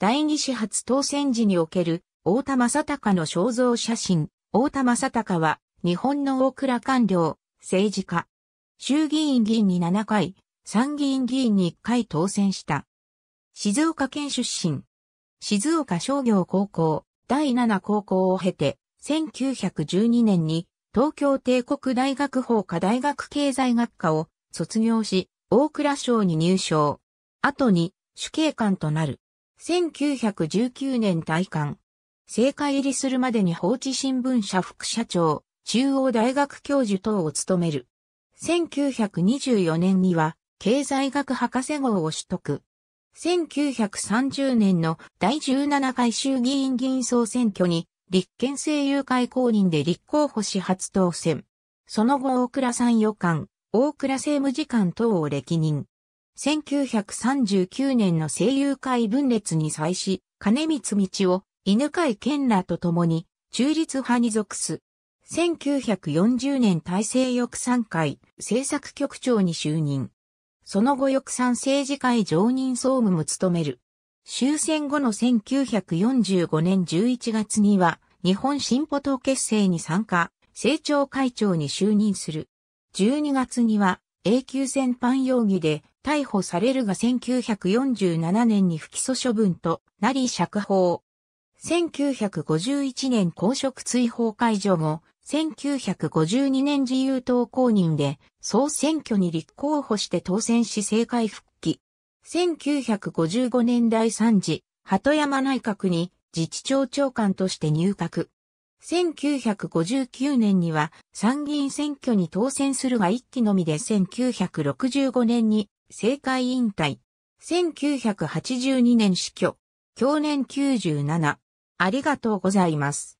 第二始発当選時における、大田正隆の肖像写真、大田正隆は、日本の大倉官僚、政治家。衆議院議員に7回、参議院議員に1回当選した。静岡県出身。静岡商業高校、第7高校を経て、1912年に東京帝国大学法科大学経済学科を卒業し、大倉省に入省。後に主計官となる。1919年退官。政界入りするまでに放置新聞社副社長、中央大学教授等を務める。1924年には、経済学博士号を取得。1930年の第17回衆議院議員総選挙に、立憲政友会公認で立候補し初当選。その後大倉参与官、大倉政務次官等を歴任。1939年の声優会分裂に際し、金光道を犬飼健らと共に中立派に属す。1940年大制翼賛会政策局長に就任。その後翼賛政治会常任総務も務める。終戦後の1945年11月には日本進歩党結成に参加、政調会長に就任する。12月には永久戦犯容疑で逮捕されるが1947年に不起訴処分となり釈放。1951年公職追放解除後、1952年自由党公認で総選挙に立候補して当選し政界復帰。1955年第3次、鳩山内閣に自治庁長官として入閣。1959年には参議院選挙に当選するが一期のみで1965年に政界引退。1982年死去。去年97。ありがとうございます。